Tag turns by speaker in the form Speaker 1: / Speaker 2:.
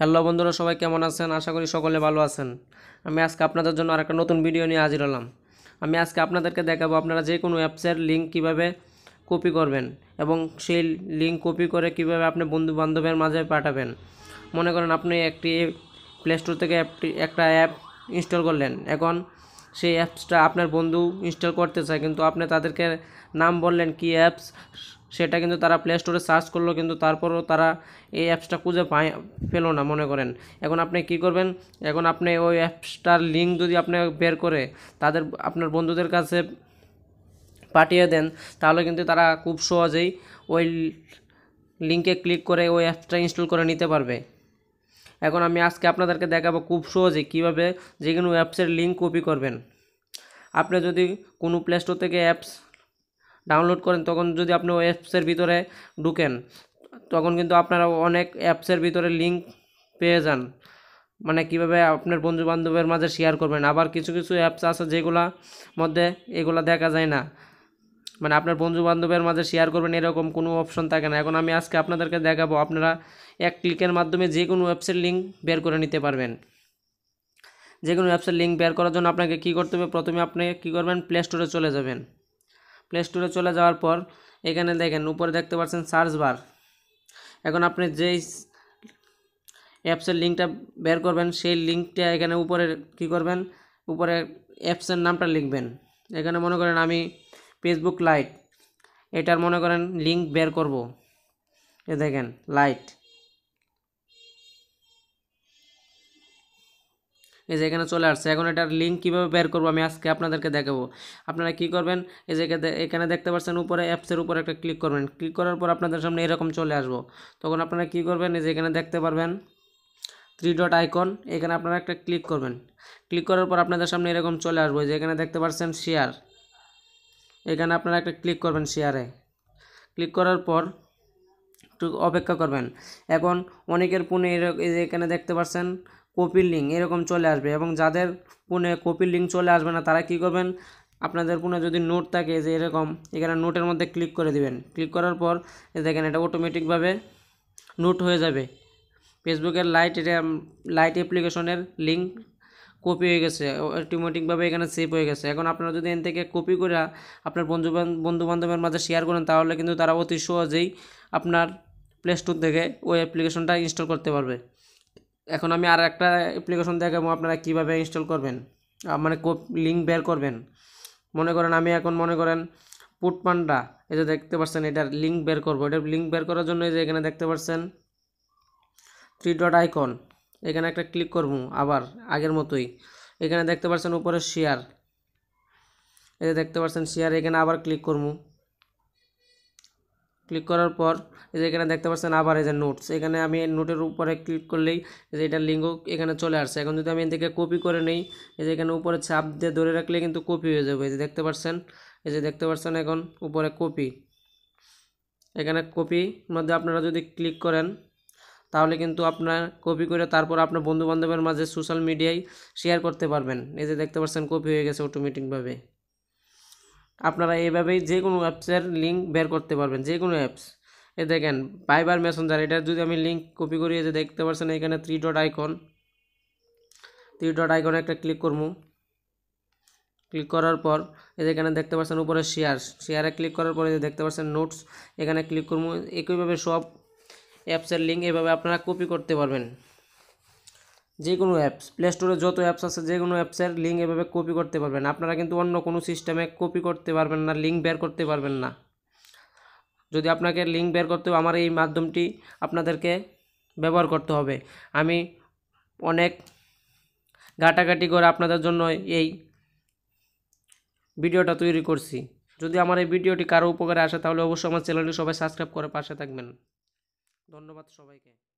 Speaker 1: hello বন্ধুরা সবাই কেমন আছেন আশা করি সকলে ভালো আছেন আমি আজকে আপনাদের জন্য আরেকটা নতুন ভিডিও নিয়ে হাজির হলাম আমি আজকে আপনাদেরকে দেখাবো আপনারা যে কোনো অ্যাপসের লিঙ্ক কিভাবে কপি করবেন এবং সেই লিঙ্ক কপি করে কিভাবে আপনি বন্ধু বান্ধবের মাঝে পাঠাবেন মনে করেন আপনি একটি প্লে স্টোর থেকে অ্যাপটি একটা অ্যাপ ইনস্টল করলেন এখন সেই অ্যাপসটা আপনার বন্ধু ইনস্টল করতে চায় কিন্তু আপনি তাদেরকে নাম বললেন কি অ্যাপস সেটা কিন্তু তারা প্লে স্টোরে সার্চ করলো কিন্তু তারপরও তারা এই অ্যাপসটা খুঁজে পায় পেল না মনে করেন এখন আপনি কি করবেন এখন আপনি ওই অ্যাপসটার লিঙ্ক যদি আপনি বের করে তাদের আপনার বন্ধুদের কাছে পাঠিয়ে দেন তাহলে কিন্তু তারা খুব সহজেই ওই লিঙ্কে ক্লিক করে ওই অ্যাপসটা ইনস্টল করে নিতে পারবে এখন আমি আজকে আপনাদেরকে দেখাবো খুব সহজে কীভাবে যে কোনো অ্যাপসের লিঙ্ক কপি করবেন আপনি যদি কোনো প্লে স্টোর থেকে অ্যাপস ডাউনলোড করেন তখন যদি আপনি ওই অ্যাপসের ভিতরে ঢুকেন তখন কিন্তু আপনারা অনেক অ্যাপসের ভিতরে লিঙ্ক পেয়ে যান মানে কিভাবে আপনার বন্ধু বান্ধবের মাঝে শেয়ার করবেন আবার কিছু কিছু অ্যাপস আছে যেগুলা মধ্যে এগুলা দেখা যায় না মানে আপনার বন্ধু বান্ধবের মাঝে শেয়ার করবেন এরকম কোনো অপশন থাকে না এখন আমি আজকে আপনাদেরকে দেখাবো আপনারা এক ক্লিকের মাধ্যমে যে কোনো অ্যাপসের লিঙ্ক বের করে নিতে পারবেন যে কোনো অ্যাপসের লিঙ্ক বের করার জন্য আপনাকে কী করতে হবে প্রথমে আপনি কী করবেন প্লে স্টোরে চলে যাবেন প্লে স্টোরে চলে যাওয়ার পর এখানে দেখেন উপরে দেখতে পাচ্ছেন সার্চ বার এখন আপনি যেই অ্যাপসের লিঙ্কটা বের করবেন সেই লিঙ্কটা এখানে উপরে কি করবেন উপরে অ্যাপসের নামটা লিখবেন এখানে মনে করেন আমি ফেসবুক লাইট এটার মনে করেন লিঙ্ক বের করব এ দেখেন লাইট এই যে এখানে চলে আসছে এখন এটার লিঙ্ক কীভাবে বের করবো আমি আজকে আপনাদেরকে দেখাবো আপনারা কি করবেন এই যে এখানে দেখতে পাচ্ছেন উপরে অ্যাপসের উপরে একটা ক্লিক করবেন ক্লিক করার পর আপনাদের সামনে এরকম চলে আসবো তখন আপনারা কি করবেন এই যে এখানে দেখতে পারবেন থ্রি ডট আইকন এখানে আপনারা একটা ক্লিক করবেন ক্লিক করার পর আপনাদের সামনে এরকম চলে আসবো যে এখানে দেখতে পাচ্ছেন শেয়ার এখানে আপনারা একটা ক্লিক করবেন শেয়ারে ক্লিক করার পর একটু অপেক্ষা করবেন এখন অনেকের যে এখানে দেখতে পাচ্ছেন কপির লিঙ্ক এরকম চলে আসবে এবং যাদের ফোনে কপির লিঙ্ক চলে আসবে না তারা কি করবেন আপনাদের ফোনে যদি নোট থাকে যে এরকম এখানে নোটের মধ্যে ক্লিক করে দিবেন ক্লিক করার পর দেখেন এটা অটোমেটিকভাবে নোট হয়ে যাবে ফেসবুকের লাইট এটা লাইট অ্যাপ্লিকেশনের লিঙ্ক কপি হয়ে গেছে অটোমেটিকভাবে এখানে সেভ হয়ে গেছে এখন আপনারা যদি এন থেকে কপি করে আপনার বন্ধু বন্ধুবান্ধবের মাঝে শেয়ার করেন তাহলে কিন্তু তারা অতি সহজেই আপনার প্লে স্টোর থেকে ওই অ্যাপ্লিকেশনটা ইনস্টল করতে পারবে এখন আমি আর একটা অ্যাপ্লিকেশন দেখাবো আপনারা কিভাবে ইনস্টল করবেন মানে কোপ লিঙ্ক বের করবেন মনে করেন আমি এখন মনে করেন পুটপান্ডা এই যে দেখতে পাচ্ছেন এটার লিঙ্ক বের করবো এটার লিঙ্ক বের করার জন্য এই যে এখানে দেখতে পাচ্ছেন থ্রি ডট আইকন এখানে একটা ক্লিক করবো আবার আগের মতোই এখানে দেখতে পাচ্ছেন উপরে শেয়ার এই যে দেখতে পাচ্ছেন শেয়ার এখানে আবার ক্লিক করবো ক্লিক করার পর এই যে এখানে দেখতে পাচ্ছেন আবার এই যে নোটস এখানে আমি নোটের উপরে ক্লিক করলেই যে এটার লিঙ্কও এখানে চলে আসছে এখন যদি আমি এদিকে কপি করে নেই এই যে এখানে উপরে ছাপ দিয়ে ধরে রাখলে কিন্তু কপি হয়ে যাবে এই যে দেখতে পাচ্ছেন এই যে দেখতে পাচ্ছেন এখন উপরে কপি এখানে কপি মধ্যে আপনারা যদি ক্লিক করেন তাহলে কিন্তু আপনার কপি করে তারপর আপনার বন্ধুবান্ধবের মাঝে সোশ্যাল মিডিয়ায় শেয়ার করতে পারবেন এই যে দেখতে পাচ্ছেন কপি হয়ে গেছে অটোমেটিকভাবে আপনারা এভাবেই যে কোনো অ্যাপসের লিঙ্ক বের করতে পারবেন যে কোনো অ্যাপস এ দেখেন ভাইবার মেসেঞ্জার এটার যদি আমি লিঙ্ক কপি করি যে দেখতে পাচ্ছেন এখানে three dot icon three dot আইকনে একটা ক্লিক করবো ক্লিক করার পর এই এখানে দেখতে পাচ্ছেন উপরে শেয়ার শেয়ারে ক্লিক করার পর যে দেখতে পাচ্ছেন নোটস এখানে ক্লিক করবো একইভাবে সব অ্যাপসের লিঙ্ক এভাবে আপনারা কপি করতে পারবেন যে কোনো অ্যাপস প্লে স্টোরে যত অ্যাপস আছে যে কোনো অ্যাপসের লিঙ্ক এভাবে কপি করতে পারবেন আপনারা কিন্তু অন্য কোনো সিস্টেমে কপি করতে পারবেন না লিঙ্ক বের করতে পারবেন না যদি আপনাকে লিঙ্ক বের করতে আমার এই মাধ্যমটি আপনাদেরকে ব্যবহার করতে হবে আমি অনেক ঘাটাঘাটি করে আপনাদের জন্য এই ভিডিওটা তৈরি করছি যদি আমার এই ভিডিওটি কারো উপকারে আসে তাহলে অবশ্যই আমার চ্যানেলটি সবাই সাবস্ক্রাইব করে পাশে থাকবেন ধন্যবাদ সবাইকে